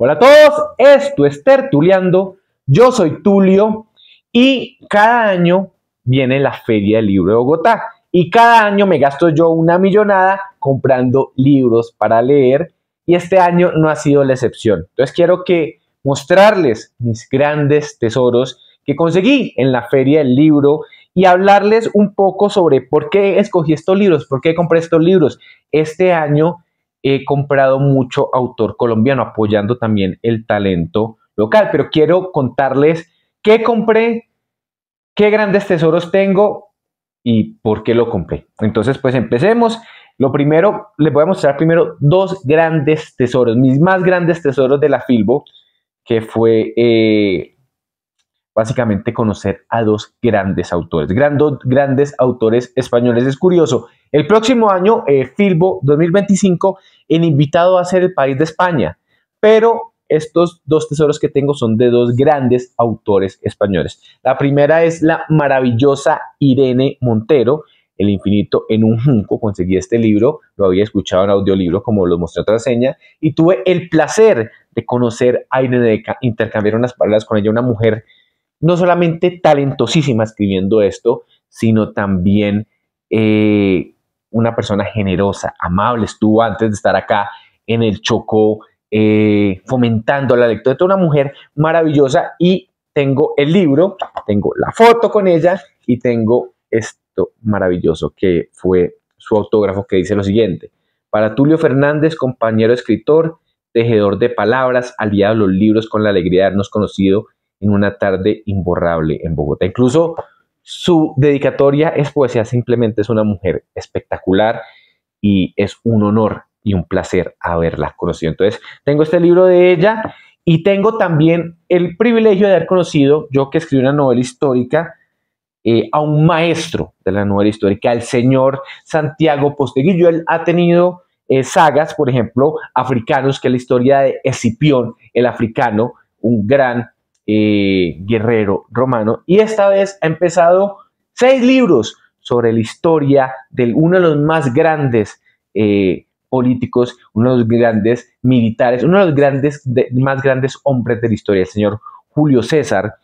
Hola a todos, esto es Tertuleando, yo soy Tulio y cada año viene la Feria del Libro de Bogotá y cada año me gasto yo una millonada comprando libros para leer y este año no ha sido la excepción. Entonces quiero que mostrarles mis grandes tesoros que conseguí en la Feria del Libro y hablarles un poco sobre por qué escogí estos libros, por qué compré estos libros. Este año he comprado mucho autor colombiano, apoyando también el talento local. Pero quiero contarles qué compré, qué grandes tesoros tengo y por qué lo compré. Entonces, pues empecemos. Lo primero, les voy a mostrar primero dos grandes tesoros, mis más grandes tesoros de la Filbo, que fue eh, básicamente conocer a dos grandes autores, grandes autores españoles. Es curioso, el próximo año, eh, Filbo 2025, el invitado a ser el país de España, pero estos dos tesoros que tengo son de dos grandes autores españoles. La primera es la maravillosa Irene Montero, el infinito en un junco. Conseguí este libro, lo había escuchado en audiolibro, como lo mostré otra señal, y tuve el placer de conocer a Irene Deca, intercambiar unas palabras con ella, una mujer no solamente talentosísima escribiendo esto, sino también eh, una persona generosa, amable. Estuvo antes de estar acá en el Chocó eh, fomentando la lectura. una mujer maravillosa y tengo el libro, tengo la foto con ella y tengo esto maravilloso que fue su autógrafo que dice lo siguiente. Para Tulio Fernández, compañero escritor, tejedor de palabras, aliado a los libros con la alegría de habernos conocido en una tarde imborrable en Bogotá. Incluso su dedicatoria es poesía, simplemente es una mujer espectacular y es un honor y un placer haberla conocido. Entonces, tengo este libro de ella y tengo también el privilegio de haber conocido, yo que escribí una novela histórica, eh, a un maestro de la novela histórica, el señor Santiago Posteguillo. Él ha tenido eh, sagas, por ejemplo, africanos, que es la historia de Escipión, el africano, un gran eh, guerrero romano. Y esta vez ha empezado seis libros sobre la historia de uno de los más grandes eh, políticos, uno de los grandes militares, uno de los grandes, más grandes hombres de la historia, el señor Julio César.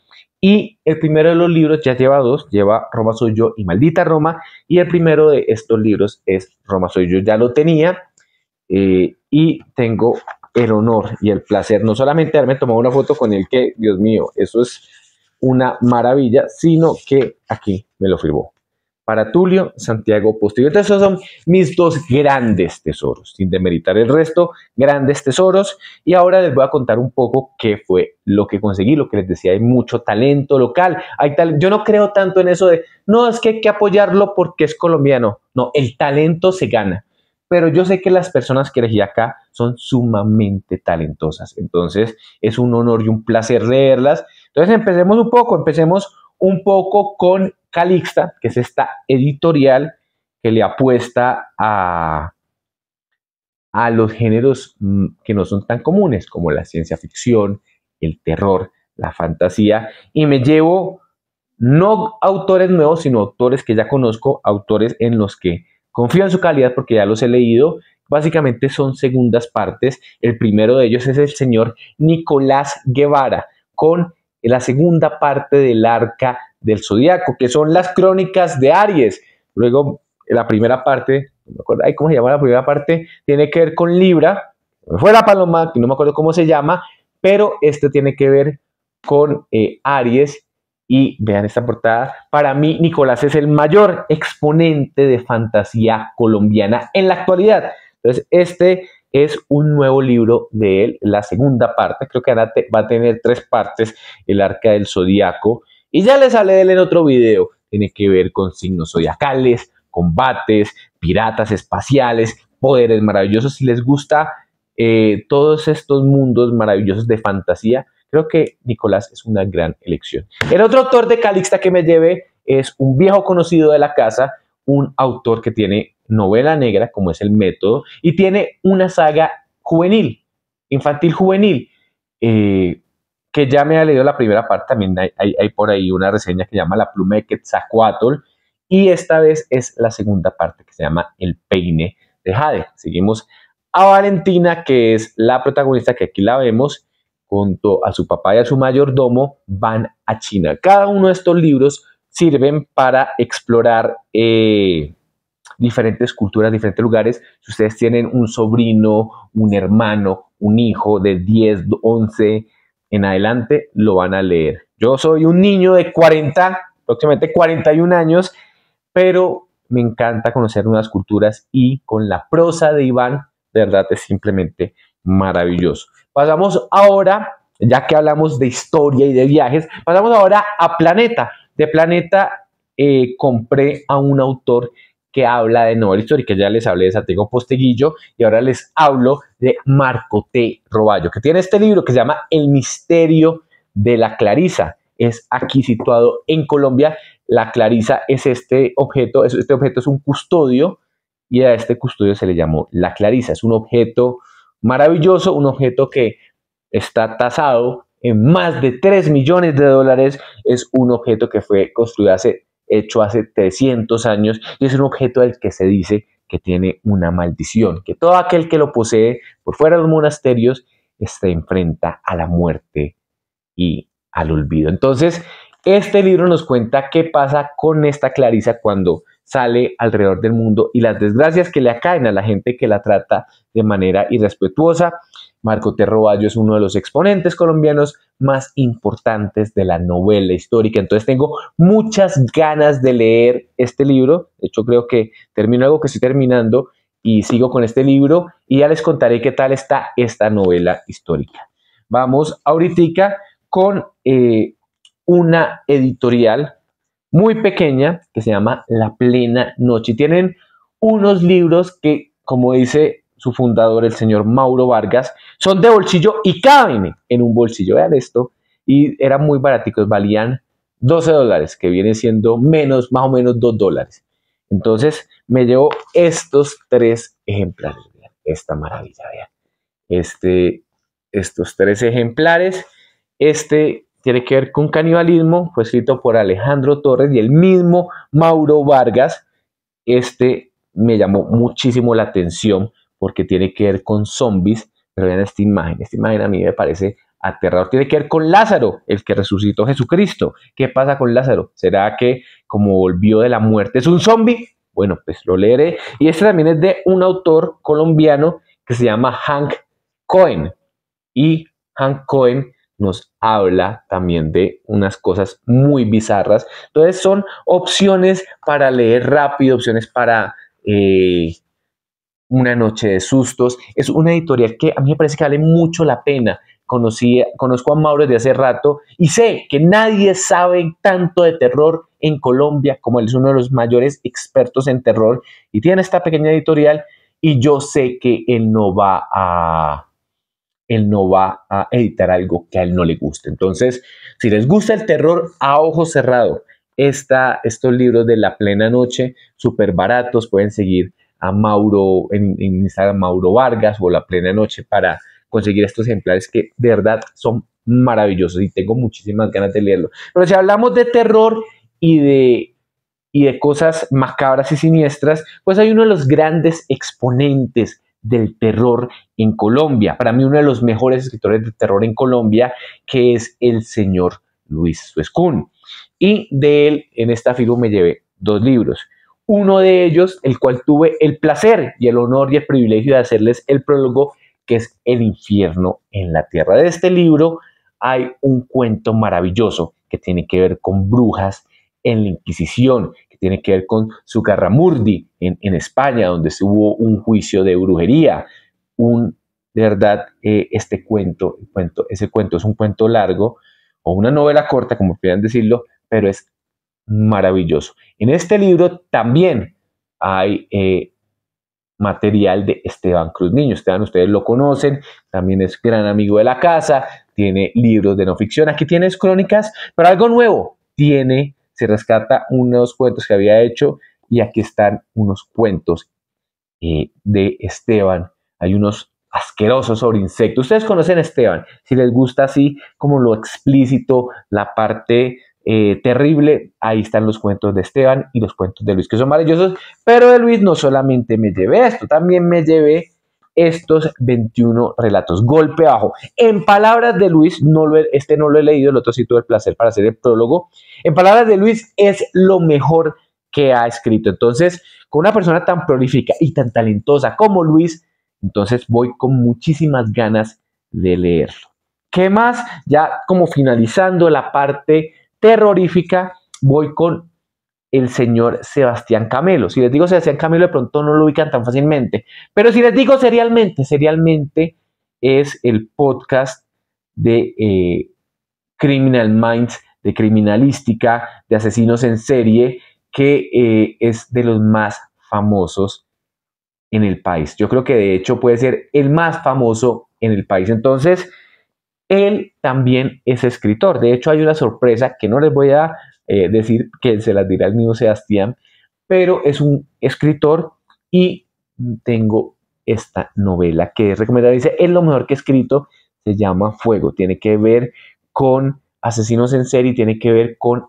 Y el primero de los libros ya lleva dos, lleva Roma soy yo y Maldita Roma. Y el primero de estos libros es Roma soy yo, ya lo tenía. Eh, y tengo el honor y el placer, no solamente haberme tomado una foto con él, que Dios mío, eso es una maravilla, sino que aquí me lo firmó. Para Tulio, Santiago Postillo. Entonces, esos son mis dos grandes tesoros, sin demeritar el resto, grandes tesoros. Y ahora les voy a contar un poco qué fue lo que conseguí, lo que les decía, hay mucho talento local. Hay Yo no creo tanto en eso de, no, es que hay que apoyarlo porque es colombiano. No, el talento se gana pero yo sé que las personas que elegí acá son sumamente talentosas. Entonces, es un honor y un placer leerlas. Entonces, empecemos un poco, empecemos un poco con Calixta, que es esta editorial que le apuesta a, a los géneros mm, que no son tan comunes, como la ciencia ficción, el terror, la fantasía, y me llevo no autores nuevos, sino autores que ya conozco, autores en los que Confío en su calidad porque ya los he leído. Básicamente son segundas partes. El primero de ellos es el señor Nicolás Guevara con la segunda parte del arca del zodiaco, que son las crónicas de Aries. Luego, la primera parte, no me acuerdo, ¿cómo se llama la primera parte? Tiene que ver con Libra. Fue la paloma, no me acuerdo cómo se llama, pero este tiene que ver con eh, Aries y vean esta portada. Para mí, Nicolás es el mayor exponente de fantasía colombiana en la actualidad. Entonces, este es un nuevo libro de él, la segunda parte. Creo que ahora va a tener tres partes, El Arca del Zodíaco. Y ya les sale de él en otro video. Tiene que ver con signos zodiacales, combates, piratas espaciales, poderes maravillosos. Si les gusta eh, todos estos mundos maravillosos de fantasía, Creo que Nicolás es una gran elección. El otro autor de Calixta que me lleve es un viejo conocido de la casa, un autor que tiene novela negra, como es el método, y tiene una saga juvenil, infantil juvenil, eh, que ya me ha leído la primera parte, también hay, por ahí una reseña que se llama La pluma de Quetzalcoatl, y esta vez es la segunda parte que se llama El peine de Jade. Seguimos a Valentina, que es la protagonista que aquí la vemos, junto a su papá y a su mayordomo, van a China. Cada uno de estos libros sirven para explorar eh, diferentes culturas, diferentes lugares. Si ustedes tienen un sobrino, un hermano, un hijo de 10, 11 en adelante, lo van a leer. Yo soy un niño de 40, aproximadamente 41 años, pero me encanta conocer nuevas culturas y con la prosa de Iván, de verdad es simplemente maravilloso. Pasamos ahora, ya que hablamos de historia y de viajes, pasamos ahora a Planeta. De Planeta eh, compré a un autor que habla de novela histórica. Ya les hablé de Santiago Posteguillo y ahora les hablo de Marco T. Roballo, que tiene este libro que se llama El misterio de la Clarisa. Es aquí situado en Colombia. La Clarisa es este objeto, este objeto es un custodio y a este custodio se le llamó la Clarisa. Es un objeto maravilloso, un objeto que está tasado en más de 3 millones de dólares, es un objeto que fue construido hace, hecho hace 300 años y es un objeto al que se dice que tiene una maldición, que todo aquel que lo posee por fuera de los monasterios se enfrenta a la muerte y al olvido. Entonces, este libro nos cuenta qué pasa con esta Clarisa cuando sale alrededor del mundo y las desgracias que le acaen a la gente que la trata de manera irrespetuosa. Marco Terroballo es uno de los exponentes colombianos más importantes de la novela histórica. Entonces tengo muchas ganas de leer este libro. De hecho, creo que termino algo que estoy terminando y sigo con este libro y ya les contaré qué tal está esta novela histórica. Vamos ahorita con eh, una editorial muy pequeña que se llama La Plena Noche. tienen unos libros que, como dice su fundador, el señor Mauro Vargas, son de bolsillo y caben en un bolsillo. Vean esto. Y eran muy baraticos, valían 12 dólares, que viene siendo menos, más o menos 2 dólares. Entonces me llevo estos tres ejemplares. Vean, esta maravilla, vean. Este, estos tres ejemplares. Este tiene que ver con canibalismo, fue escrito por Alejandro Torres y el mismo Mauro Vargas. Este me llamó muchísimo la atención porque tiene que ver con zombies, pero vean esta imagen, esta imagen a mí me parece aterrador. Tiene que ver con Lázaro, el que resucitó Jesucristo. ¿Qué pasa con Lázaro? ¿Será que como volvió de la muerte es un zombie? Bueno, pues lo leeré. Y este también es de un autor colombiano que se llama Hank Cohen. Y Hank Cohen nos habla también de unas cosas muy bizarras. Entonces son opciones para leer rápido, opciones para eh, una noche de sustos. Es una editorial que a mí me parece que vale mucho la pena. conozco a Mauro desde hace rato y sé que nadie sabe tanto de terror en Colombia como él es uno de los mayores expertos en terror y tiene esta pequeña editorial y yo sé que él no va a él no va a editar algo que a él no le guste. Entonces, si les gusta el terror a ojo cerrado, estos libros de la plena noche, súper baratos, pueden seguir a Mauro en, Instagram, Mauro Vargas o la plena noche para conseguir estos ejemplares que de verdad son maravillosos y tengo muchísimas ganas de leerlo. Pero si hablamos de terror y de, y de cosas macabras y siniestras, pues hay uno de los grandes exponentes del terror en Colombia. Para mí uno de los mejores escritores de terror en Colombia, que es el señor Luis Suescún. Y de él, en esta figura me llevé dos libros. Uno de ellos, el cual tuve el placer y el honor y el privilegio de hacerles el prólogo, que es El infierno en la tierra. De este libro hay un cuento maravilloso que tiene que ver con brujas en la Inquisición tiene que ver con Zucarramurdi en, en España, donde hubo un juicio de brujería. Un, de verdad, eh, este cuento, cuento, ese cuento es un cuento largo o una novela corta, como quieran decirlo, pero es maravilloso. En este libro también hay eh, material de Esteban Cruz Niño. Esteban, ustedes lo conocen, también es gran amigo de la casa, tiene libros de no ficción, aquí tienes crónicas, pero algo nuevo, tiene se rescata uno de los cuentos que había hecho y aquí están unos cuentos eh, de Esteban. Hay unos asquerosos sobre insectos. Ustedes conocen a Esteban, si les gusta así como lo explícito, la parte eh, terrible, ahí están los cuentos de Esteban y los cuentos de Luis, que son maravillosos, pero de Luis no solamente me llevé esto, también me llevé estos 21 relatos. Golpe abajo En palabras de Luis, este no lo he leído, el otro sí tuve el placer para hacer el prólogo. En palabras de Luis, es lo mejor que ha escrito. Entonces, con una persona tan prolífica y tan talentosa como Luis, entonces voy con muchísimas ganas de leerlo. ¿Qué más? Ya como finalizando la parte terrorífica, voy con el señor Sebastián Camelo. Si les digo Sebastián Camelo, de pronto no lo ubican tan fácilmente. Pero si les digo serialmente, serialmente es el podcast de eh, Criminal Minds, de criminalística, de asesinos en serie, que eh, es de los más famosos en el país. Yo creo que de hecho puede ser el más famoso en el país. Entonces, él también es escritor. De hecho, hay una sorpresa que no les voy a eh, decir que se las dirá el mismo Sebastián, pero es un escritor y tengo esta novela que es recomendada. Dice, es lo mejor que he escrito, se llama Fuego, tiene que ver con asesinos en serie, tiene que ver con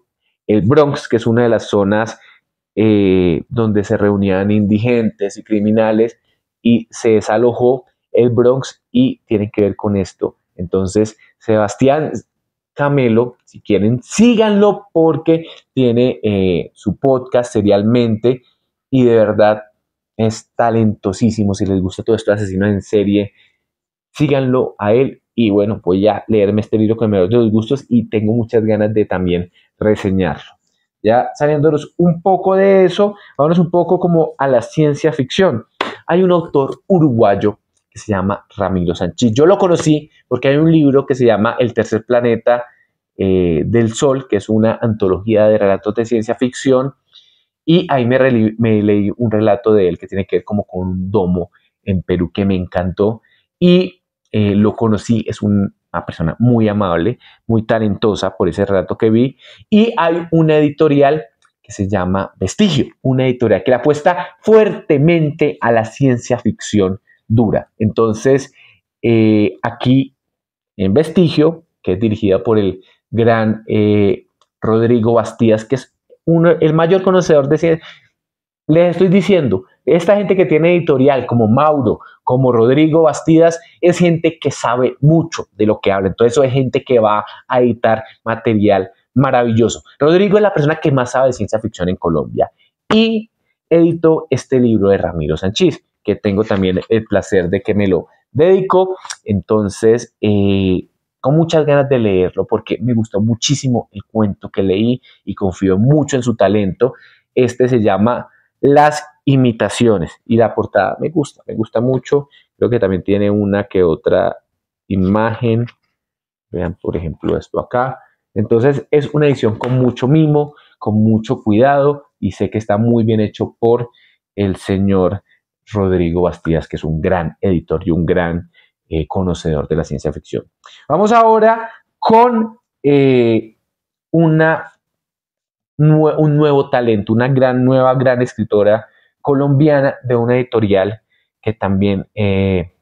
el Bronx, que es una de las zonas eh, donde se reunían indigentes y criminales y se desalojó el Bronx y tiene que ver con esto. Entonces, Sebastián, Camelo. Si quieren, síganlo porque tiene eh, su podcast serialmente y de verdad es talentosísimo. Si les gusta todo esto de asesinos en serie, síganlo a él. Y bueno, pues ya leerme este libro que me dio de los gustos y tengo muchas ganas de también reseñarlo. Ya saliéndonos un poco de eso, vámonos un poco como a la ciencia ficción. Hay un autor uruguayo se llama Ramiro Sanchi. Yo lo conocí porque hay un libro que se llama El tercer planeta eh, del Sol, que es una antología de relatos de ciencia ficción, y ahí me, leí un relato de él que tiene que ver como con un domo en Perú que me encantó y eh, lo conocí, es una persona muy amable, muy talentosa por ese relato que vi y hay una editorial que se llama Vestigio, una editorial que apuesta fuertemente a la ciencia ficción dura. Entonces, eh, aquí en Vestigio, que es dirigida por el gran eh, Rodrigo Bastidas, que es uno, el mayor conocedor de ciencia, les estoy diciendo, esta gente que tiene editorial, como Mauro, como Rodrigo Bastidas, es gente que sabe mucho de lo que habla. Entonces, eso es gente que va a editar material maravilloso. Rodrigo es la persona que más sabe de ciencia ficción en Colombia y editó este libro de Ramiro Sánchez que tengo también el placer de que me lo dedico. Entonces, eh, con muchas ganas de leerlo porque me gustó muchísimo el cuento que leí y confío mucho en su talento. Este se llama Las imitaciones y la portada me gusta, me gusta mucho. Creo que también tiene una que otra imagen. Vean, por ejemplo, esto acá. Entonces es una edición con mucho mimo, con mucho cuidado y sé que está muy bien hecho por el señor Rodrigo Bastías, que es un gran editor y un gran eh, conocedor de la ciencia ficción. Vamos ahora con eh, una, un nuevo talento, una gran, nueva, gran escritora colombiana de una editorial que también eh,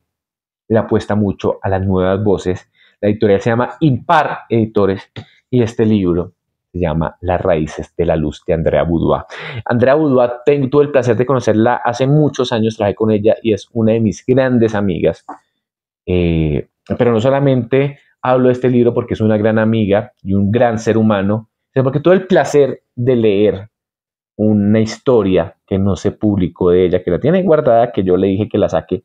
le apuesta mucho a las nuevas voces. La editorial se llama Impar Editores y este libro se llama Las raíces de la luz de Andrea Boudois. Andrea Boudois, tengo, todo el placer de conocerla hace muchos años, traje con ella y es una de mis grandes amigas. Eh, pero no solamente hablo de este libro porque es una gran amiga y un gran ser humano, sino porque tuve el placer de leer una historia que no se publicó de ella, que la tiene guardada, que yo le dije que la saque,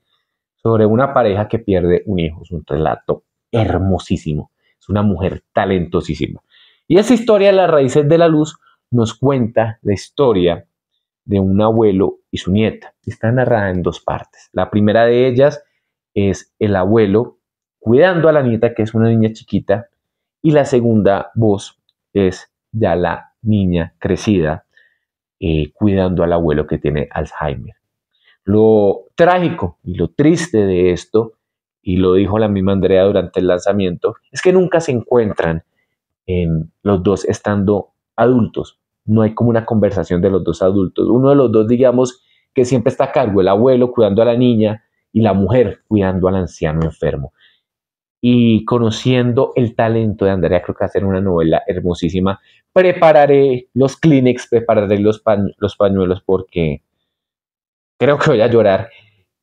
sobre una pareja que pierde un hijo. Es un relato hermosísimo. Es una mujer talentosísima. Y esa historia, Las raíces de la luz, nos cuenta la historia de un abuelo y su nieta. Está narrada en dos partes. La primera de ellas es el abuelo cuidando a la nieta, que es una niña chiquita, y la segunda voz es ya la niña crecida eh, cuidando al abuelo que tiene Alzheimer. Lo trágico y lo triste de esto, y lo dijo la misma Andrea durante el lanzamiento, es que nunca se encuentran en los dos estando adultos. No hay como una conversación de los dos adultos. Uno de los dos, digamos, que siempre está a cargo, el abuelo cuidando a la niña y la mujer cuidando al anciano enfermo. Y conociendo el talento de Andrea, creo que va a ser una novela hermosísima. Prepararé los Kleenex, prepararé los, pañuelos porque creo que voy a llorar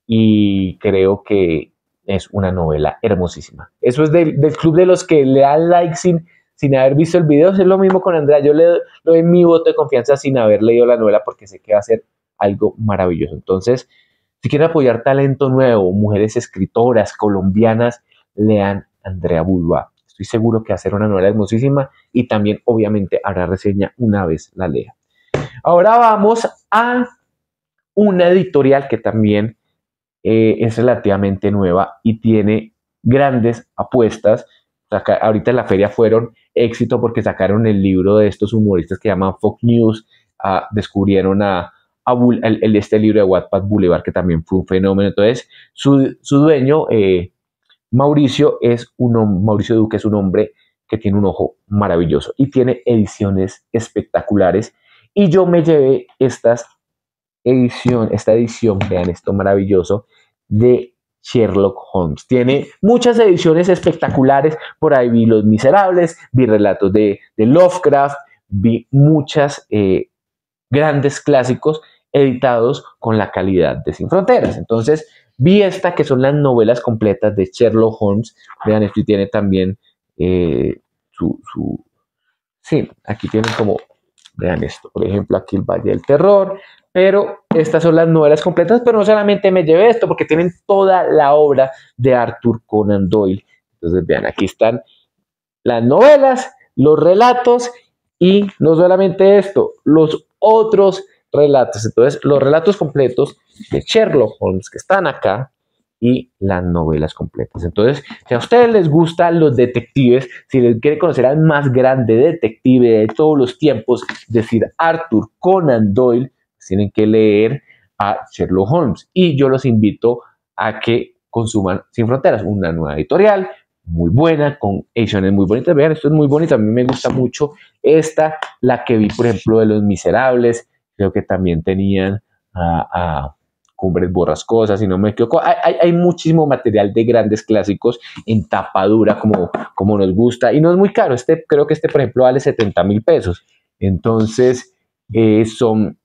y creo que es una novela hermosísima. Eso es del, club de los que le dan like sin sin haber visto el video. Es lo mismo con Andrea. Yo le doy mi voto de confianza sin haber leído la novela porque sé que va a ser algo maravilloso. Entonces, si quieren apoyar talento nuevo, mujeres escritoras colombianas, lean Andrea Bulba. Estoy seguro que va a ser una novela hermosísima y también, obviamente, hará reseña una vez la lea. Ahora vamos a una editorial que también eh, es relativamente nueva y tiene grandes apuestas. ahorita en la feria fueron éxito porque sacaron el libro de estos humoristas que llaman Fox News, ah, descubrieron a, el, este libro de Wattpad Boulevard que también fue un fenómeno. Entonces, su, dueño, eh, Mauricio, es un, Mauricio Duque es un hombre que tiene un ojo maravilloso y tiene ediciones espectaculares. Y yo me llevé estas edición, esta edición, vean esto maravilloso, de Sherlock Holmes. Tiene muchas ediciones espectaculares, por ahí vi Los Miserables, vi relatos de, Lovecraft, vi muchas eh, grandes clásicos editados con la calidad de Sin Fronteras. Entonces, vi esta que son las novelas completas de Sherlock Holmes. Vean, esto tiene también eh, su, su... Sí, aquí tienen como vean esto, por ejemplo, aquí el Valle del Terror, pero estas son las novelas completas, pero no solamente me llevé esto, porque tienen toda la obra de Arthur Conan Doyle. Entonces, vean, aquí están las novelas, los relatos y no solamente esto, los otros relatos. Entonces, los relatos completos de Sherlock Holmes que están acá y las novelas completas. Entonces, si a ustedes les gustan los detectives, si les quiere conocer al más grande detective de todos los tiempos, decir, Arthur Conan Doyle, tienen que leer a Sherlock Holmes. Y yo los invito a que consuman Sin Fronteras, una nueva editorial muy buena, con ediciones muy bonitas. Vean, esto es muy bonito, a mí me gusta mucho esta, la que vi, por ejemplo, de Los Miserables, creo que también tenían a, Cumbres Borrascosas, si no me equivoco. Hay, muchísimo material de grandes clásicos en tapadura, como, como nos gusta, y no es muy caro. Este, creo que este, por ejemplo, vale 70 mil pesos. Entonces, eh, son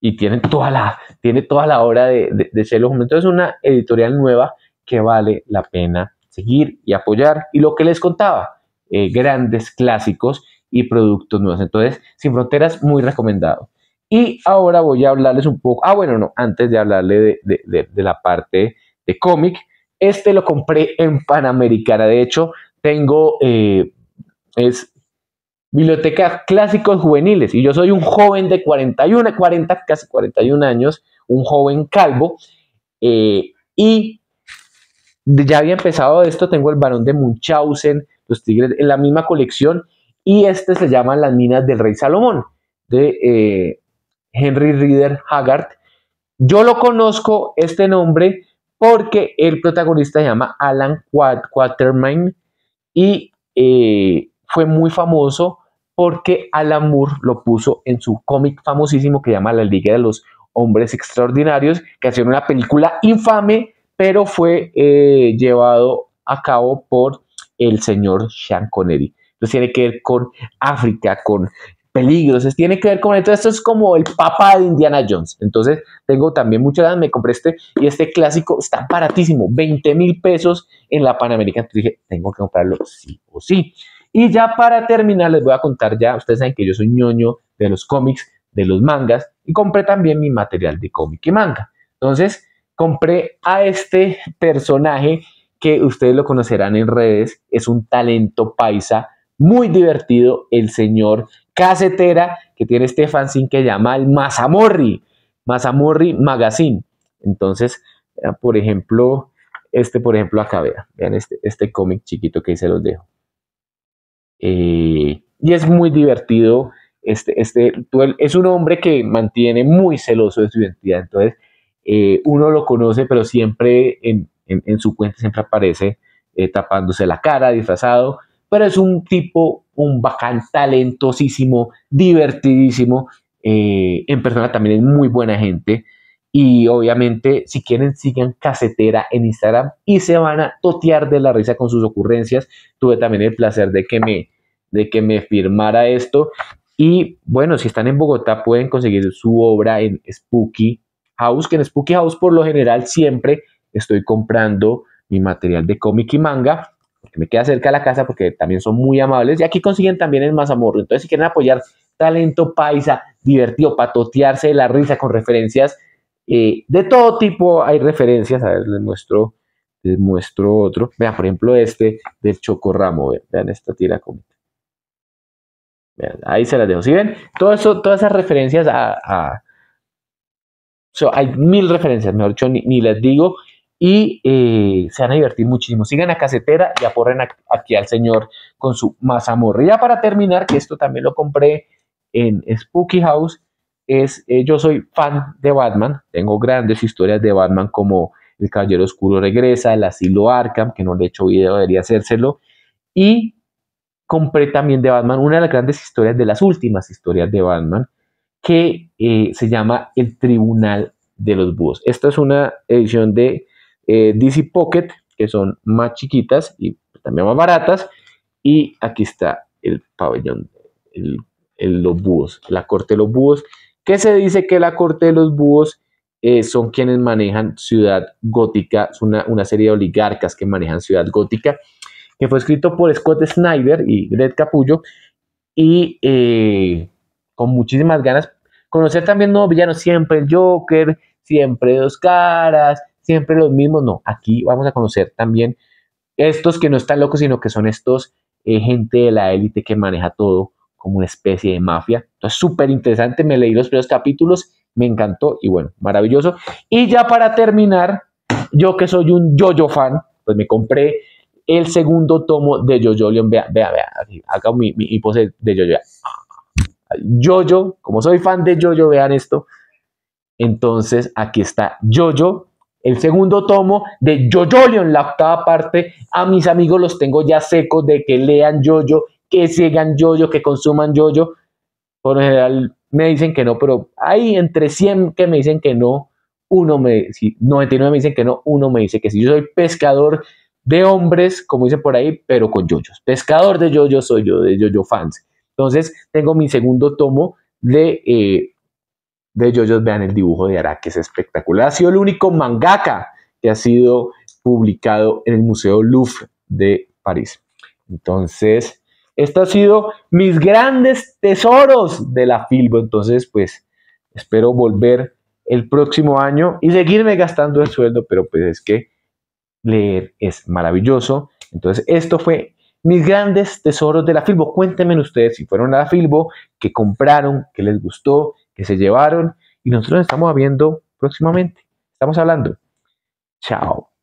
y tiene toda la, tiene toda la obra de, de, de es una editorial nueva que vale la pena seguir y apoyar. Y lo que les contaba, eh, grandes clásicos y productos nuevos. Entonces, Sin Fronteras, muy recomendado. Y ahora voy a hablarles un poco, ah, bueno, no, antes de hablarle de, la parte de cómic, este lo compré en Panamericana, de hecho, tengo, eh, es bibliotecas clásicos juveniles. Y yo soy un joven de 41, 40, casi 41 años, un joven calvo. Eh, y ya había empezado esto, tengo el varón de Munchausen, los tigres en la misma colección. Y este se llama Las minas del rey Salomón, de eh, Henry Reader Haggard. Yo lo conozco, este nombre, porque el protagonista se llama Alan Quatermain y eh, fue muy famoso porque Alan lo puso en su cómic famosísimo que llama La Liga de los Hombres Extraordinarios, que sido una película infame, pero fue eh, llevado a cabo por el señor Sean Connery. Entonces tiene que ver con África, con peligros, tiene que ver con esto, esto es como el papá de Indiana Jones. Entonces tengo también muchas ganas, me compré este y este clásico está baratísimo, 20 mil pesos en la Panamericana. Entonces dije, tengo que comprarlo sí o sí. Y ya para terminar, les voy a contar ya, ustedes saben que yo soy ñoño de los cómics, de los mangas, y compré también mi material de cómic y manga. Entonces, compré a este personaje que ustedes lo conocerán en redes, es un talento paisa muy divertido, el señor Casetera, que tiene este fanzine que llama el Mazamorri, Mazamorri Magazine. Entonces, eh, por ejemplo, este, por ejemplo, acá vean, este, este cómic chiquito que ahí se los dejo. Eh, y es muy divertido. Este, este es un hombre que mantiene muy celoso de su identidad. Entonces, eh, uno lo conoce, pero siempre en, su cuenta siempre aparece eh, tapándose la cara, disfrazado. Pero es un tipo, un bacán, talentosísimo, divertidísimo. en persona también es muy buena gente. Y obviamente, si quieren, sigan Casetera en Instagram y se van a totear de la risa con sus ocurrencias. Tuve también el placer de que me, de que me firmara esto. Y bueno, si están en Bogotá, pueden conseguir su obra en Spooky House, que en Spooky House por lo general siempre estoy comprando mi material de cómic y manga, porque me queda cerca de la casa, porque también son muy amables. Y aquí consiguen también el Mazamorro. Entonces, si quieren apoyar talento paisa, divertido, totearse de la risa con referencias eh, de todo tipo hay referencias, a ver, les muestro, otro. Vean, por ejemplo, este del chocorramo, vean, esta tira cómica. ahí se las dejo. Si ven, todo eso, todas esas referencias a... hay mil referencias, mejor dicho, ni, les digo y eh, se van a divertir muchísimo. Sigan a Casetera y aporren aquí al señor con su mazamorra. Ya para terminar, que esto también lo compré en Spooky House, es, eh, yo soy fan de Batman, tengo grandes historias de Batman como El Caballero Oscuro Regresa, El Asilo Arkham, que no le he hecho video, debería hacérselo, y compré también de Batman una de las grandes historias, de las últimas historias de Batman, que eh, se llama El Tribunal de los Búhos. Esta es una edición de eh, DC Pocket, que son más chiquitas y también más baratas, y aquí está el pabellón, los búhos, la corte de los búhos que se dice que la corte de los búhos eh, son quienes manejan Ciudad Gótica, es una, serie de oligarcas que manejan Ciudad Gótica, que fue escrito por Scott Snyder y Red Capullo, y eh, con muchísimas ganas conocer también nuevos villanos, siempre el Joker, siempre dos caras, siempre los mismos, no, aquí vamos a conocer también estos que no están locos, sino que son estos eh, gente de la élite que maneja todo como una especie de mafia. Entonces, súper interesante, me leí los primeros capítulos, me encantó y bueno, maravilloso. Y ya para terminar, yo que soy un yo-yo fan, pues me compré el segundo tomo de Jojo Leon, Vea, vea, vea, acá mi, mi pose de Jojo. Jojo, como soy fan de Jojo, vean esto. Entonces, aquí está Jojo, el segundo tomo de Jojo Leon la octava parte. A mis amigos los tengo ya secos de que lean Jojo que sigan yo que consuman yoyo. Por lo general me dicen que no, pero hay entre 100 que me dicen que no, uno me, 99 me dicen que no, uno me dice que sí. Yo soy pescador de hombres, como dice por ahí, pero con yoyos. Pescador de yo yo soy yo, de yo yo fans. Entonces tengo mi segundo tomo de, eh, de yoyos. Vean el dibujo de Ara, que es espectacular. Ha sido el único mangaka que ha sido publicado en el Museo Louvre de París. Entonces, esto ha sido mis grandes tesoros de la Filbo. Entonces, pues, espero volver el próximo año y seguirme gastando el sueldo, pero pues es que leer es maravilloso. Entonces, esto fue mis grandes tesoros de la Filbo. Cuéntenme ustedes si fueron a la Filbo, que compraron, que les gustó, que se llevaron. Y nosotros estamos viendo próximamente. Estamos hablando. Chao.